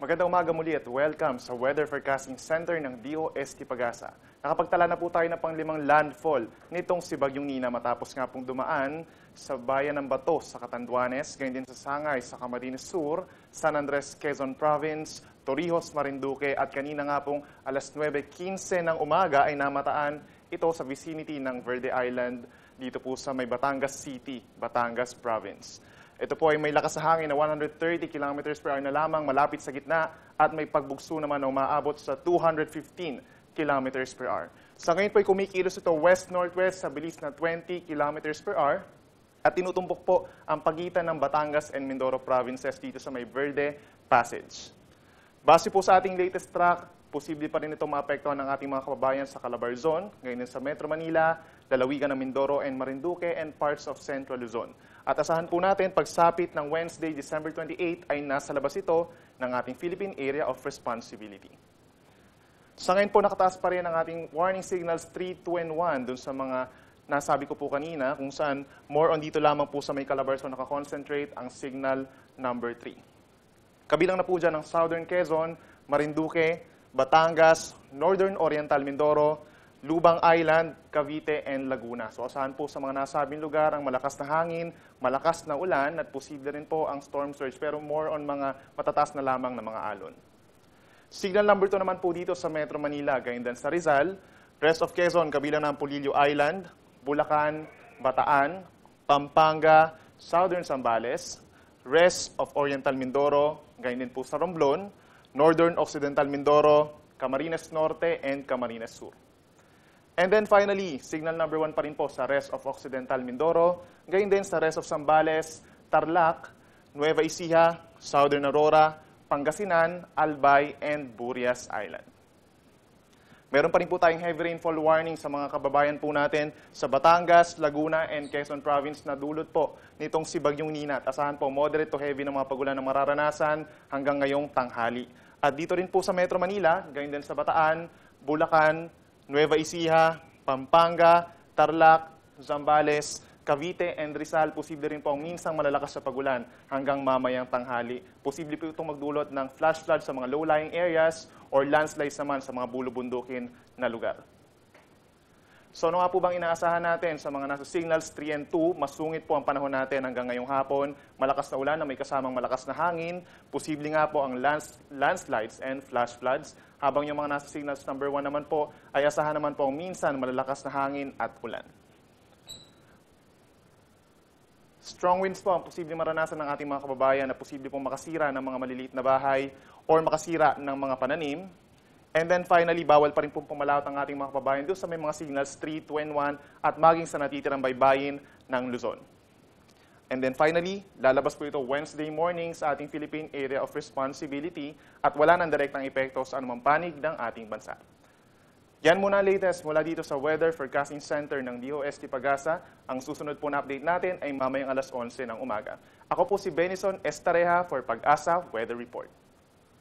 Magandang umaga muli at welcome sa Weather Forecasting Center ng DOST Pagasa. Nakapagtala na po tayo ng panglimang landfall nitong si Bagyong Nina matapos nga pong dumaan sa bayan ng Bato sa Catanduanes, ganyan din sa Sangay, sa Camarines Sur, San Andres, Quezon Province, Torrijos, Marinduque at kanina nga pong alas 9.15 ng umaga ay namataan ito sa vicinity ng Verde Island dito po sa may Batangas City, Batangas Province. Ito po ay may lakas sa hangin na 130 km per hour na lamang malapit sa gitna at may pagbugso naman na umaabot sa 215 km per hour. Sa ngayon po ay kumikilos ito west-northwest sa bilis na 20 km per hour at tinutumpok po ang pagitan ng Batangas and Mindoro provinces dito sa may Verde Passage. Base po sa ating latest track, posible pa rin ito maapektuhan ng ating mga kababayan sa Calabar Zone, ngayon sa Metro Manila, lalawigan ng Mindoro and Marinduque and parts of Central Luzon. At asahan po natin pagsapit ng Wednesday, December 28 ay nasa labas ito ng ating Philippine Area of Responsibility. Sa ngayon po nakataas pa rin ang ating warning signals 3, 2, and 1 dun sa mga nasabi ko po kanina kung saan more on dito lamang po sa may Calabarzon nakakoncentrate ang signal number 3. Kabilang na po dyan ang Southern Quezon, Marinduque, Batangas, Northern Oriental Mindoro, Lubang Island, Cavite, and Laguna. So asahan po sa mga nasabing lugar ang malakas na hangin, malakas na ulan, at posible rin po ang storm surge, pero more on mga matatas na lamang ng mga alon. Signal number 2 naman po dito sa Metro Manila, gayon din sa Rizal, rest of Quezon, kabilang ng Pulilio Island, Bulacan, Bataan, Pampanga, Southern Zambales, rest of Oriental Mindoro, gayon din po sa Romblon, Northern Occidental Mindoro, Camarines Norte, and Camarines Sur. And then finally, signal number one pa rin po sa rest of Occidental Mindoro, gayon din sa rest of Sambales, Tarlac, Nueva Ecija, Southern Aurora, Pangasinan, Albay, and Burias Island. Meron pa rin po tayong heavy rainfall warning sa mga kababayan po natin sa Batangas, Laguna, and Quezon Province na dulot po nitong si Bagyong Ninat. asahan po moderate to heavy ng mga pagulan na mararanasan hanggang ngayong tanghali. At dito rin po sa Metro Manila, gayon din sa Bataan, Bulacan, Nueva Ecija, Pampanga, Tarlac, Zambales, Cavite and Rizal, posible rin po ang minsang malalakas sa pagulan hanggang mamayang tanghali. Posible po itong magdulot ng flash flood sa mga low-lying areas or landslides naman sa mga bulubundukin na lugar. So ano nga po bang inaasahan natin sa mga nasa signals 3 and 2? Masungit po ang panahon natin hanggang ngayong hapon. Malakas na ulan na may kasamang malakas na hangin. Posible nga po ang lands, landslides and flash floods. Habang yung mga nasa signals number 1 naman po ay asahan naman po ang minsan malalakas na hangin at ulan. Strong winds po ang posibleng maranasan ng ating mga kababayan na posible pong makasira ng mga maliliit na bahay or makasira ng mga pananim. And then finally, bawal pa rin pong pumalawat ang ating mga kababayan doon sa may mga signals 3, 2, 1 at maging sa natitirang baybayin ng Luzon. And then finally, lalabas po ito Wednesday morning sa ating Philippine Area of Responsibility at wala ng direktang epekto sa anumang panig ng ating bansa. Yan muna latest mula dito sa Weather Forecasting Center ng DOST Pagasa. Ang susunod po na update natin ay mamayang alas 11 ng umaga. Ako po si Benison Estareha for Pag-asa Weather Report.